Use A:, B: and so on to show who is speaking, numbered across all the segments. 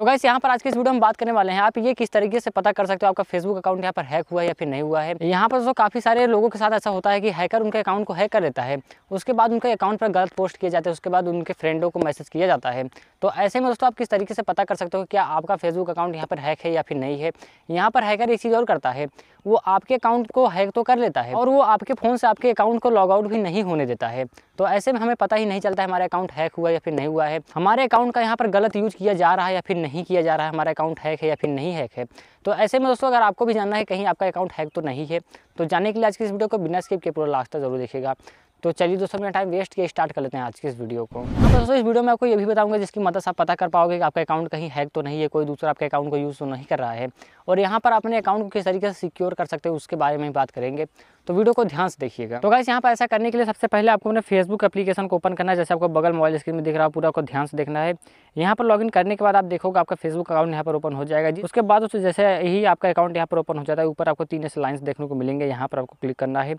A: तो गाइस यहाँ पर आज के इस वीडियो में बात करने वाले हैं आप ये किस तरीके से पता कर सकते हो आपका फेसबुक अकाउंट यहाँ पर हैक हुआ है या फिर नहीं हुआ है यहाँ पर दोस्तों काफी सारे लोगों के साथ ऐसा होता है कि हैकर उनके अकाउंट को हैक कर देता है उसके बाद उनके अकाउंट पर गलत पोस्ट किए जाते हैं उसके बाद उनके फ्रेंडों को मैसेज किया जाता है तो ऐसे में दोस्तों आप किस तरीके से पता कर सकते हो क्या आपका फेसबुक अकाउंट यहाँ पर हैक है या फिर नहीं है यहाँ पर हैकर एक चीज़ और करता है वो आपके अकाउंट को हैक तो कर लेता है और वो आपके फ़ोन से आपके अकाउंट को लॉग आउट भी नहीं होने देता है तो ऐसे में हमें पता ही नहीं चलता है हमारा अकाउंट हैक हुआ या फिर नहीं हुआ है हमारे अकाउंट का यहाँ पर गलत यूज किया जा रहा है या फिर नहीं नहीं किया जा रहा है हमारा अकाउंट हैक है या फिर नहीं हैक है तो ऐसे में दोस्तों अगर आपको भी जानना है कहीं आपका अकाउंट हैक तो नहीं है तो जानने के लिए आज की इस वीडियो को बिना स्किप के पूरा लास्ट तक जरूर देखेगा तो चलिए दोस्तों अपना टाइम वेस्ट किया स्टार्ट कर लेते हैं आज के इस वीडियो को हाँ, तो दोस्तों इस वीडियो में आपको ये भी बताऊंगा जिसकी मदद से आप पता कर पाओगे कि आपका अकाउंट कहीं हैक तो नहीं है कोई दूसरा आपके अकाउंट को यूज़ तो नहीं कर रहा है और यहाँ पर अपने अकाउंट को किस तरीके से सिक्योर कर सकते हैं उसके बारे में बात करेंगे तो वीडियो को ध्यान से देखिएगा तो गाइस यहाँ पर ऐसा करने के लिए सबसे पहले आपको अपने फेसबुक एप्लीकेशन को ओपन करना है जैसे आपको बगल मोबाइल स्क्रीन में दिख रहा है पूरा को ध्यान से देखना है यहाँ पर लॉगिन करने के बाद आप देखोगे आपका फेसबुक अकाउंट यहाँ पर ओपन हो जाएगा जी उसके बाद उससे जैसे ही आपका अकाउंट यहाँ पर ओपन हो जाता है ऊपर आपको तीन ऐसे लाइन्स देखने को मिलेंगे यहाँ पर आपको क्लिक करना है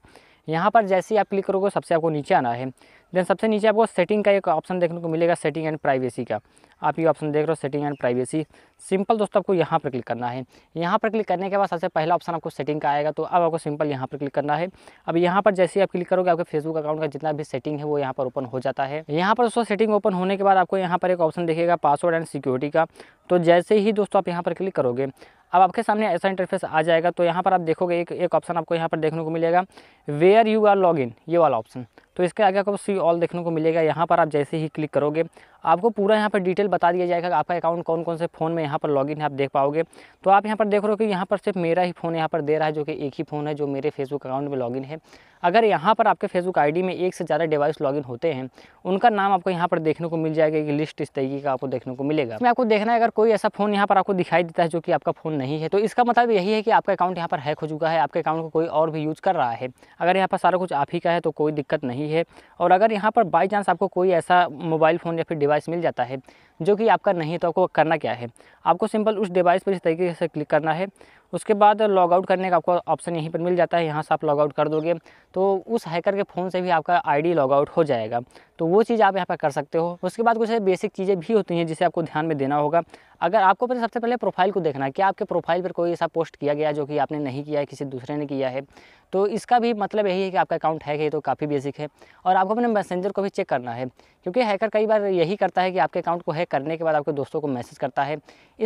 A: यहाँ पर जैसे ही आप क्लिक करोगे सबसे आपको नीचे आना है देन सबसे नीचे आपको सेटिंग का एक ऑप्शन देखने को मिलेगा सेटिंग एंड प्राइवेसी का आप ये ऑप्शन देख रहे हो सेटिंग एंड प्राइवेसी सिंपल दोस्तों आपको यहाँ पर क्लिक करना है यहाँ पर क्लिक करने के बाद सबसे पहला ऑप्शन आपको सेटिंग का आएगा तो अब आपको सिंपल यहाँ पर क्लिक करना है अब यहाँ पर जैसे ही आप क्लिक करोगे आपके फेसबुक अकाउंट का जितना भी सेटिंग है वो यहाँ पर ओपन हो जाता है यहाँ पर दोस्तों सेटिंग ओपन होने के बाद आपको यहाँ पर एक ऑप्शन देखेगा पासवर्ड एंड सिक्योरिटी का तो जैसे ही दोस्तों आप यहाँ पर क्लिक करोगे अब आपके सामने ऐसा इंटरफेस आ जाएगा तो यहाँ पर आप देखोगे एक एक ऑप्शन आपको यहाँ पर देखने को मिलेगा where you are log in ये वाला ऑप्शन तो इसके आगे आपको सी ऑल देखने को मिलेगा यहाँ पर आप जैसे ही क्लिक करोगे आपको पूरा यहाँ पर डिटेल बता दिया जाएगा आपका अकाउंट कौन कौन से फ़ोन में यहाँ पर लॉगिन है आप देख पाओगे तो आप यहाँ पर देख रहे हो कि यहाँ पर सिर्फ मेरा ही फ़ोन यहाँ पर दे रहा है जो कि एक ही फ़ोन है जो मेरे फेसबुक अकाउंट में लॉगिन है अगर यहाँ पर आपके फेसबुक आई में एक से ज़्यादा डिवाइस लॉगिन होते हैं उनका नाम आपको यहाँ पर देखने को मिल जाएगा कि लिस्ट इस तरीके का आपको देखने को मिलेगा मैं आपको देखना है अगर कोई ऐसा फ़ोन यहाँ पर आपको दिखाई देता है जो कि आपका फ़ोन नहीं है तो इसका मतलब यही है कि आपका अकाउंट यहाँ पर हैक हो चुका है आपके अकाउंट को कोई और भी यूज़ कर रहा है अगर यहाँ पर सारा कुछ आप ही का है तो कोई दिक्कत नहीं है और अगर यहाँ पर बाई चांस आपको कोई ऐसा मोबाइल फ़ोन या फिर डिवाइस मिल जाता है जो कि आपका नहीं है तो आपको करना क्या है आपको सिंपल उस डिवाइस पर इस तरीके से क्लिक करना है उसके बाद लॉग आउट करने का आपको ऑप्शन यहीं पर मिल जाता है यहाँ से आप लॉग आउट कर दोगे तो उस हैकर के फ़ोन से भी आपका आईडी लॉग आउट हो जाएगा तो वो चीज़ आप यहाँ पर कर सकते हो उसके बाद कुछ बेसिक चीज़ें भी होती हैं जिसे आपको ध्यान में देना होगा अगर आपको पहले सबसे पहले प्रोफाइल को देखना है कि आपके प्रोफाइल पर कोई ऐसा पोस्ट किया गया जो कि आपने नहीं किया है किसी दूसरे ने किया है तो इसका भी मतलब यही है कि आपका अकाउंट है तो काफ़ी बेसिक है और आपको अपने मैसेंजर को भी चेक करना है क्योंकि हैकर कई बार यही करता है कि आपके अकाउंट को हैक करने के बाद आपके दोस्तों को मैसेज करता है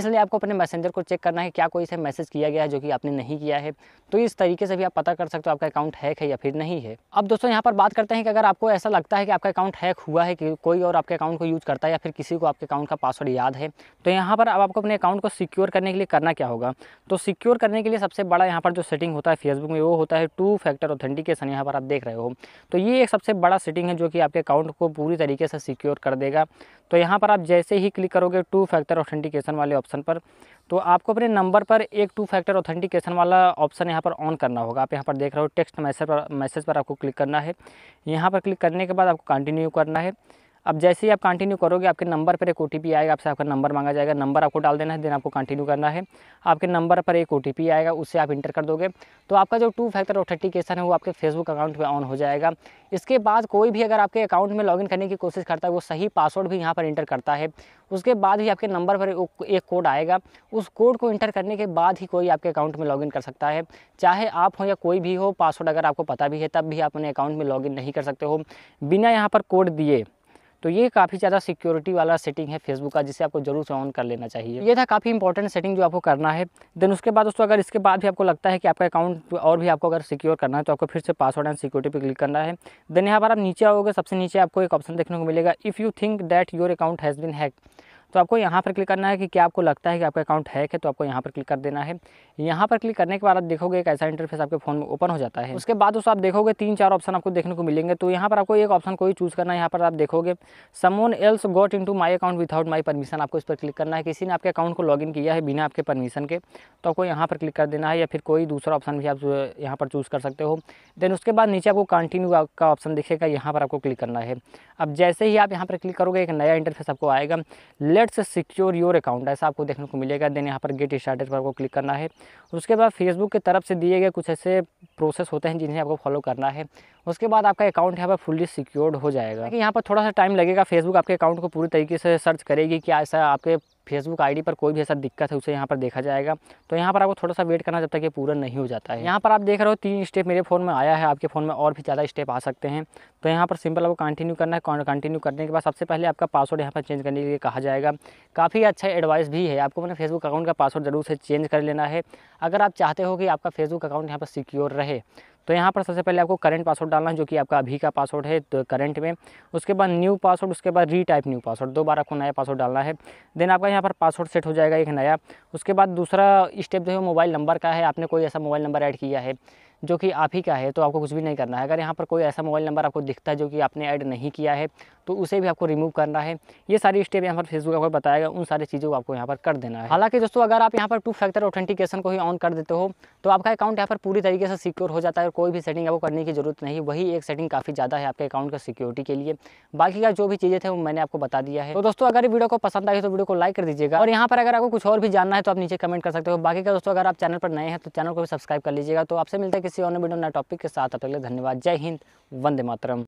A: इसलिए आपको अपने मैसेंजर को चेक करना है क्या कोई इसे मैसेज किया गया है जो कि आपने नहीं किया है तो इस तरीके से भी आप पता कर सकते हो आपका अकाउंट हैक है या फिर नहीं है अब दोस्तों यहाँ पर बात करते हैं कि अगर आपको ऐसा लगता है कि आपका अकाउंट हैक हुआ है कि कोई और आपके अकाउंट को यूज़ करता है या फिर किसी को आपके अकाउंट का पासवर्ड याद है तो यहाँ पर अब आपको अपने अकाउंट को सिक्योर करने के लिए करना क्या होगा तो सिक्योर करने के लिए सबसे बड़ा यहाँ पर जो सेटिंग होता है फेसबुक में वो होता है टू फैक्टर ऑथेंटिकेशन यहाँ पर आप देख रहे हो तो ये एक सबसे बड़ा सेटिंग है जो कि आपके अकाउंट को पूरी तरीके से सिक्योर कर देगा तो यहाँ पर आप जैसे ही क्लिक करोगे टू फैक्टर ऑथेंटिकेशन वाले ऑप्शन पर तो आपको अपने नंबर पर एक टू फैक्टर ऑथेंटिकेशन वाला ऑप्शन यहाँ पर ऑन करना होगा आप यहाँ पर देख रहे हो टेक्स्ट मैसेज पर मैसेज पर आपको क्लिक करना है यहाँ पर क्लिक करने के बाद आपको कंटिन्यू करना है अब जैसे ही आप कंटिन्यू करोगे आपके नंबर पर एक ओ आएगा आपसे आपका नंबर मांगा जाएगा नंबर आपको डाल देना है देन आपको कंटिन्यू करना है आपके नंबर पर एक ओ आएगा उससे आप इंटर कर दोगे तो आपका जो टू फैक्टर ऑथेंटिकेशन है वो आपके फेसबुक अकाउंट में ऑन हो जाएगा इसके बाद कोई भी अगर आपके अकाउंट में लॉगिन करने की कोशिश करता है वो सही पासवर्ड भी यहाँ पर इंटर करता है उसके बाद ही आपके नंबर पर एक कोड आएगा उस कोड को इंटर करने के बाद ही कोई आपके अकाउंट में लॉगिन कर सकता है चाहे आप हो या कोई भी हो पासवर्ड अगर आपको पता भी है तब भी आप अपने अकाउंट में लॉगिन नहीं कर सकते हो बिना यहाँ पर कोड दिए तो ये काफ़ी ज़्यादा सिक्योरिटी वाला सेटिंग है फेसबुक का जिसे आपको जरूर से ऑन कर लेना चाहिए ये था काफ़ी इंपॉर्टेंट सेटिंग जो आपको करना है देन उसके बाद दोस्तों अगर इसके बाद भी आपको लगता है कि आपका अकाउंट और भी आपको अगर सिक्योर करना है तो आपको फिर से पासवर्ड एंड सिक्योरिटी पर क्लिक करना है देन यहाँ पर आप नीचे आओगे सबसे नीचे आपको एक ऑप्शन देखने को मिलेगा if you think that your account has been hack तो आपको यहाँ पर क्लिक करना है कि क्या आपको लगता है कि आपका अकाउंट हैक है तो आपको यहाँ पर क्लिक कर देना है यहाँ पर क्लिक करने के बाद आप देखोगे एक ऐसा इंटरफेस आपके फोन में ओपन हो जाता है उसके बाद दोस्तों आप देखोगे तीन चार ऑप्शन आपको देखने को मिलेंगे तो यहाँ पर आपको एक ऑप्शन कोई चूज़ करना है यहाँ पर आप देखोगे someone else got in my account without my permission आपको इस पर क्लिक करना है किसी ने आपके अकाउंट को लॉग किया है बिना आपके परमिशन के तो आपको यहाँ पर क्लिक कर देना है या फिर कोई दूसरा ऑप्शन भी आप यहाँ पर चूज़ कर सकते हो देन उसके बाद नीचे आपको कंटिन्यू का ऑप्शन दिखेगा यहाँ पर आपको क्लिक करना है अब जैसे ही आप यहाँ पर क्लिक करोगे एक नया इंटरफेस आपको आएगा let let's secure your account ऐसा आपको देखने को मिलेगा देन यहाँ पर गेट स्टार्टेड पर आपको क्लिक करना है उसके बाद फेसबुक की तरफ से दिए गए कुछ ऐसे प्रोसेस होते हैं जिन्हें आपको फॉलो करना है उसके बाद आपका अकाउंट यहाँ पर फुल्ली सिक्योर्ड हो जाएगा यहाँ पर थोड़ा सा टाइम लगेगा फेसबुक आपके अकाउंट को पूरी तरीके से सर्च करेगी कि ऐसा आपके फेसबुक आईडी पर कोई भी ऐसा दिक्कत है उसे यहाँ पर देखा जाएगा तो यहाँ पर आपको थोड़ा सा वेट करना जब तक ये पूरा नहीं हो जाता है यहाँ पर आप देख रहे हो तीन स्टेप मेरे फ़ोन में आया है आपके फ़ोन में और भी ज़्यादा स्टेप आ सकते हैं तो यहाँ पर सिंपल आपको कंटिन्यू करना है कंटिन्यू करने के बाद सबसे पहले आपका पासवर्ड यहाँ पर चेंज करने के लिए कहा जाएगा काफ़ी अच्छा एडवाइस भी है आपको मैंने फेसबुक अकाउंट का पासवर्ड जरूर से चेंज कर लेना है अगर आप चाहते हो कि आपका फेसबुक अकाउंट यहाँ पर सिक्योर रहे तो यहाँ पर सबसे पहले आपको करंट पासवर्ड डालना है जो कि आपका अभी का पासवर्ड है तो करंट में उसके बाद न्यू पासवर्ड उसके बाद रीटाइप न्यू पासवर्ड दो बार आपको नया पासवर्ड डालना है देन आपका यहाँ पर पासवर्ड सेट हो जाएगा एक नया उसके बाद दूसरा स्टेप जो है मोबाइल नंबर का है आपने कोई ऐसा मोबाइल नंबर ऐड किया है जो कि आप ही का है तो आपको कुछ भी नहीं करना है अगर यहाँ पर कोई ऐसा मोबाइल नंबर आपको दिखता है जो कि आपने ऐड नहीं किया है तो उसे भी आपको रिमूव करना है ये सारी स्टेप यहाँ पर फेसबुक आपको बताएगा उन सारी चीज़ों को आपको यहाँ पर कर देना है हालांकि दोस्तों अगर आप यहाँ पर टू फैक्टर ऑथेंटिकेशन को ही ऑन कर देते हो तो आपका अकाउंट यहाँ पर पूरी तरीके से सिक्योर हो जाता है और कोई भी सेटिंग आपको करने की ज़रूरत नहीं वही एक सेटिंग काफ़ी ज़्यादा है आपके अकाउंट का सिक्योरिटी के लिए बाकी का जो भी चीज़ें थे वो मैंने आपको बता दिया है तो दोस्तों अगर वीडियो को पसंद आई तो वीडियो को लाइक कर दीजिएगा और यहाँ पर अगर आपको कुछ और भी जानना है तो आप नीचे कमेंट कर सकते हो बाकी का दोस्तों अगर आप चैनल पर नए हैं तो चैनल को भी सब्सक्राइब कर लीजिएगा तो आपसे मिलते हैं किसी और वीडियो नए टॉपिक के साथ आपके धन्यवाद जय हिंद वंदे मातरम